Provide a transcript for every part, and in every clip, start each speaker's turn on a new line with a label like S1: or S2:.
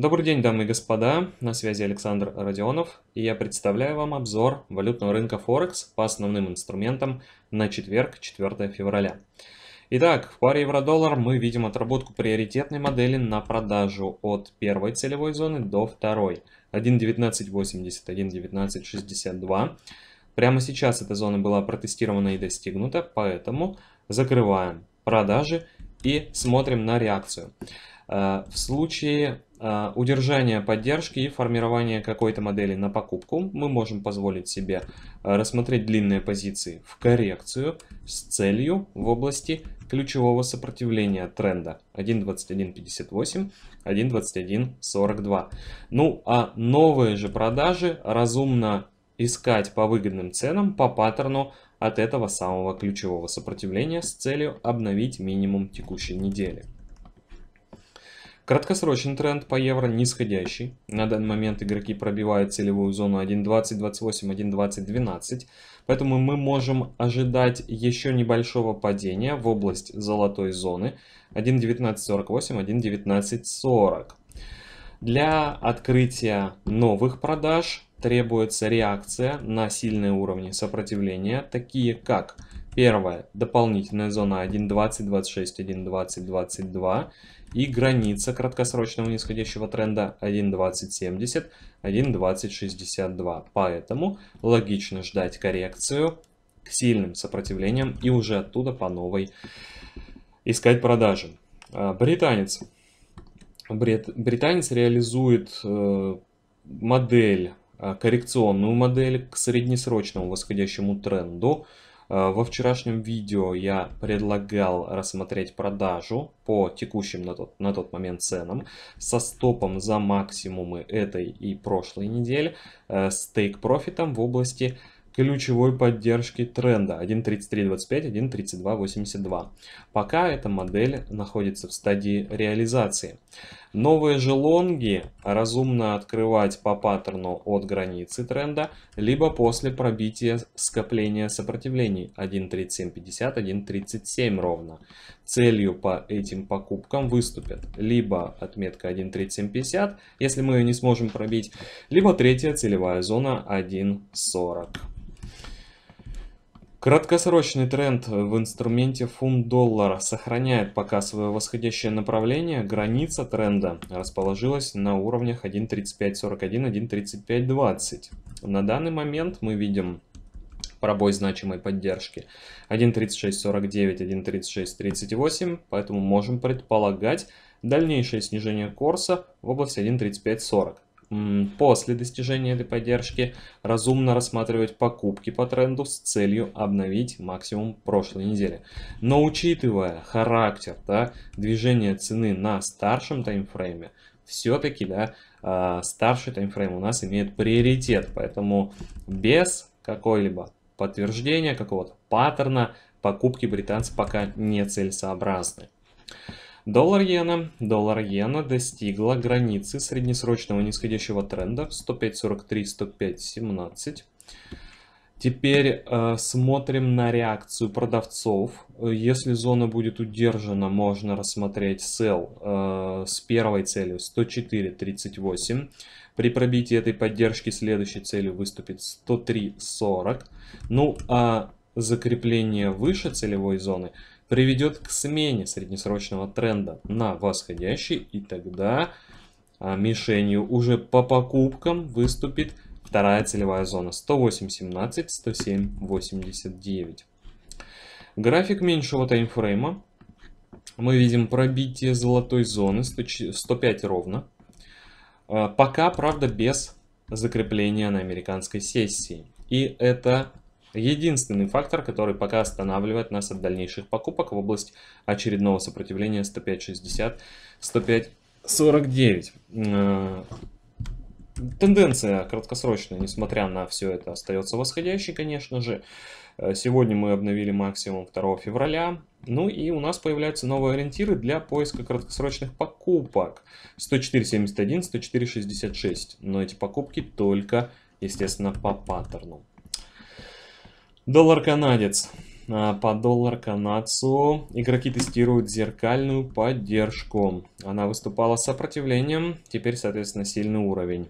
S1: Добрый день, дамы и господа, на связи Александр Родионов, и я представляю вам обзор валютного рынка Форекс по основным инструментам на четверг, 4 февраля. Итак, в паре евро-доллар мы видим отработку приоритетной модели на продажу от первой целевой зоны до второй. 1.1980, 1.1962. Прямо сейчас эта зона была протестирована и достигнута, поэтому закрываем продажи и смотрим на реакцию. Э, в случае а, удержание поддержки и формирование какой-то модели на покупку. Мы можем позволить себе а, рассмотреть длинные позиции в коррекцию с целью в области ключевого сопротивления тренда 1.2158, 1.2142. Ну а новые же продажи разумно искать по выгодным ценам по паттерну от этого самого ключевого сопротивления с целью обновить минимум текущей недели. Краткосрочный тренд по евро нисходящий. На данный момент игроки пробивают целевую зону 1.20.28, 1.20.12, 1.20, Поэтому мы можем ожидать еще небольшого падения в область золотой зоны 1.19.48, 1.19.40. Для открытия новых продаж требуется реакция на сильные уровни сопротивления, такие как Первое. Дополнительная зона 1.20, 26, 1.20, И граница краткосрочного нисходящего тренда 1.20.70, 1.20.62. Поэтому логично ждать коррекцию к сильным сопротивлениям и уже оттуда по новой искать продажи. А, британец. Брит... Британец реализует э, модель, а, коррекционную модель к среднесрочному восходящему тренду Э, во вчерашнем видео я предлагал рассмотреть продажу по текущим на тот, на тот момент ценам со стопом за максимумы этой и прошлой недели э, с тейк-профитом в области ключевой поддержки тренда 1.3325, 1.3282. Пока эта модель находится в стадии реализации. Новые же лонги разумно открывать по паттерну от границы тренда, либо после пробития скопления сопротивлений 1.3750, 1.37 ровно. Целью по этим покупкам выступят либо отметка 1.3750, если мы ее не сможем пробить, либо третья целевая зона 1.40. Краткосрочный тренд в инструменте фунт доллара сохраняет пока свое восходящее направление. Граница тренда расположилась на уровнях 1.3541, 1.3520. На данный момент мы видим пробой значимой поддержки 1.3649, 1.3638, поэтому можем предполагать дальнейшее снижение курса в области 1.3540. После достижения этой поддержки разумно рассматривать покупки по тренду с целью обновить максимум прошлой недели. Но учитывая характер да, движения цены на старшем таймфрейме, все-таки да, а, старший таймфрейм у нас имеет приоритет. Поэтому без какого либо подтверждения, какого-то паттерна покупки британцев пока не целесообразны. Доллар-иена. Доллар-иена достигла границы среднесрочного нисходящего тренда 105.43-105.17. Теперь э, смотрим на реакцию продавцов. Э, если зона будет удержана, можно рассмотреть sell э, с первой целью 104.38. При пробитии этой поддержки следующей целью выступит 103.40. Ну а закрепление выше целевой зоны – приведет к смене среднесрочного тренда на восходящий, и тогда а, мишенью уже по покупкам выступит вторая целевая зона 108.17, 107.89. График меньшего таймфрейма. Мы видим пробитие золотой зоны 105 ровно. А, пока, правда, без закрепления на американской сессии. И это Единственный фактор, который пока останавливает нас от дальнейших покупок в область очередного сопротивления 105.60, 105.49. Э, тенденция краткосрочная, несмотря на все это, остается восходящей, конечно же. Э, сегодня мы обновили максимум 2 февраля. Ну и у нас появляются новые ориентиры для поиска краткосрочных покупок. 104.71, 104.66. Но эти покупки только, естественно, по паттерну. Доллар канадец. А, по доллар канадцу игроки тестируют зеркальную поддержку. Она выступала сопротивлением, теперь, соответственно, сильный уровень.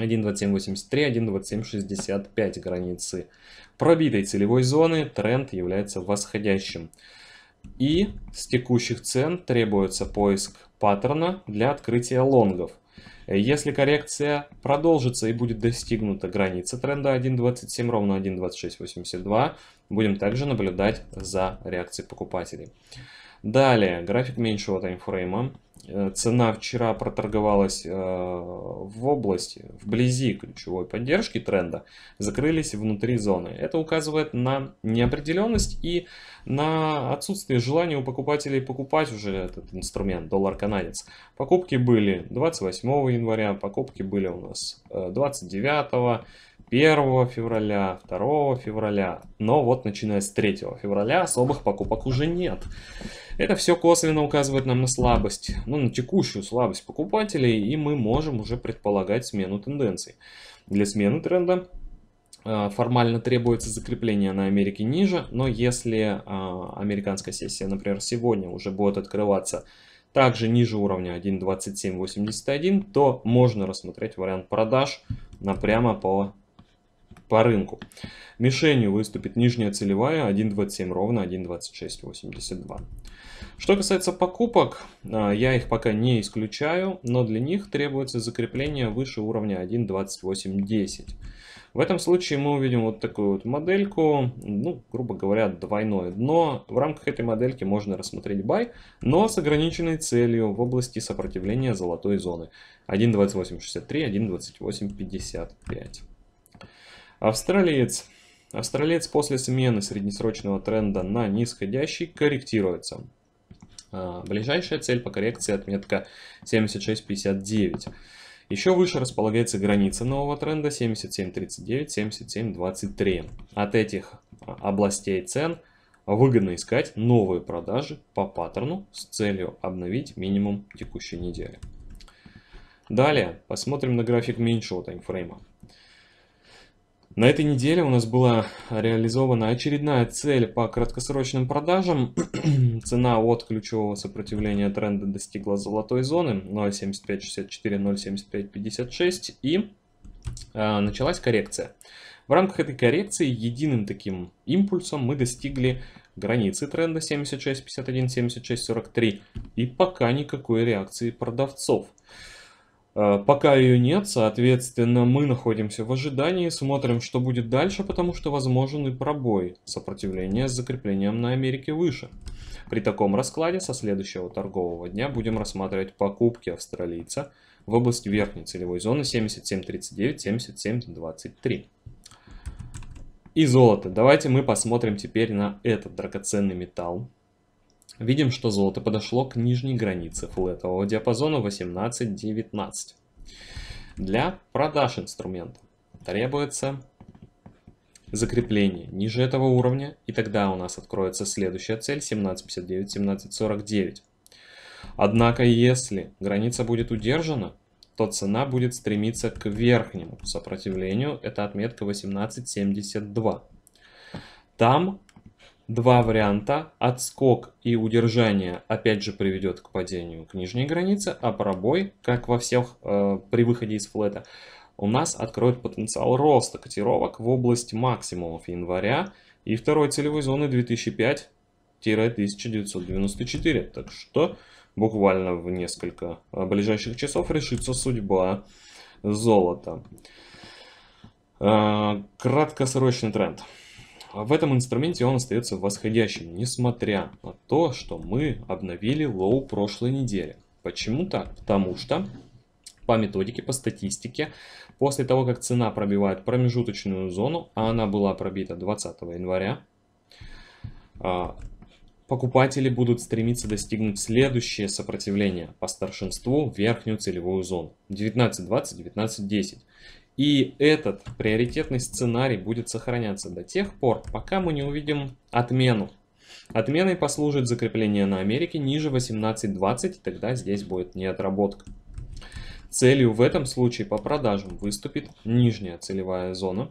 S1: 1.2783, 1.2765 границы. Пробитой целевой зоны тренд является восходящим. И с текущих цен требуется поиск паттерна для открытия лонгов – если коррекция продолжится и будет достигнута граница тренда 1.27 ровно 1.2682, будем также наблюдать за реакцией покупателей. Далее, график меньшего таймфрейма. Э, цена вчера проторговалась э, в области, вблизи ключевой поддержки тренда, закрылись внутри зоны. Это указывает на неопределенность и на отсутствие желания у покупателей покупать уже этот инструмент, доллар-канадец. Покупки были 28 января, покупки были у нас 29 э, 1 февраля, 2 февраля, но вот начиная с 3 февраля особых покупок уже нет. Это все косвенно указывает нам на слабость, ну на текущую слабость покупателей, и мы можем уже предполагать смену тенденций. Для смены тренда э, формально требуется закрепление на Америке ниже, но если э, американская сессия, например, сегодня уже будет открываться также ниже уровня 1.2781, то можно рассмотреть вариант продаж на прямо по по рынку. Мишенью выступит нижняя целевая 1.27, ровно 1.2682. Что касается покупок, а, я их пока не исключаю, но для них требуется закрепление выше уровня 1.2810. В этом случае мы увидим вот такую вот модельку, ну, грубо говоря, двойное дно. В рамках этой модельки можно рассмотреть бай, но с ограниченной целью в области сопротивления золотой зоны 1.2863, 1.2855. Австралиец. Австралиец после смены среднесрочного тренда на нисходящий корректируется. А, ближайшая цель по коррекции отметка 76.59. Еще выше располагается граница нового тренда 77.39, 77.23. От этих а, областей цен выгодно искать новые продажи по паттерну с целью обновить минимум текущей недели. Далее посмотрим на график меньшего таймфрейма. На этой неделе у нас была реализована очередная цель по краткосрочным продажам. Цена от ключевого сопротивления тренда достигла золотой зоны 0.7564, 0.7556 и э, началась коррекция. В рамках этой коррекции единым таким импульсом мы достигли границы тренда 76.51, 76.43 и пока никакой реакции продавцов. Э, пока ее нет, соответственно, мы находимся в ожидании, смотрим, что будет дальше, потому что возможен и пробой сопротивления с закреплением на Америке выше. При таком раскладе со следующего торгового дня будем рассматривать покупки австралийца в область верхней целевой зоны 77.39-77.23. И золото. Давайте мы посмотрим теперь на этот драгоценный металл. Видим, что золото подошло к нижней границе флетового диапазона 18-19. Для продаж инструмента требуется закрепление ниже этого уровня, и тогда у нас откроется следующая цель 1759-1749. Однако, если граница будет удержана, то цена будет стремиться к верхнему сопротивлению, это отметка 1872. Там два варианта. Отскок и удержание опять же приведет к падению к нижней границе, а пробой, как во всех э, при выходе из флета, у нас откроет потенциал роста котировок в область максимумов января и второй целевой зоны 2005-1994. Так что буквально в несколько э, ближайших часов решится судьба золота. Э, краткосрочный тренд. А в этом инструменте он остается восходящим, несмотря на то, что мы обновили лоу прошлой недели. Почему так? Потому что по методике, по статистике, после того, как цена пробивает промежуточную зону, а она была пробита 20 января, а, покупатели будут стремиться достигнуть следующее сопротивление по старшинству верхнюю целевую зону 19.20, 19.10. И этот приоритетный сценарий будет сохраняться до тех пор, пока мы не увидим отмену. Отменой послужит закрепление на Америке ниже 18.20, тогда здесь будет неотработка. Целью в этом случае по продажам выступит нижняя целевая зона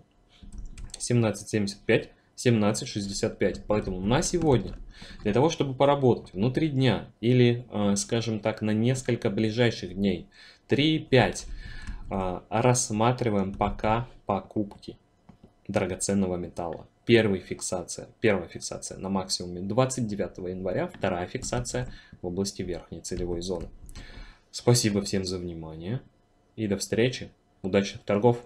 S1: 17.75, 17.65. Поэтому на сегодня, для того, чтобы поработать внутри дня или, э, скажем так, на несколько ближайших дней, 3.5, а, рассматриваем пока покупки драгоценного металла. Первая фиксация, первая фиксация на максимуме 29 января, вторая фиксация в области верхней целевой зоны. Спасибо всем за внимание и до встречи. Удачных торгов!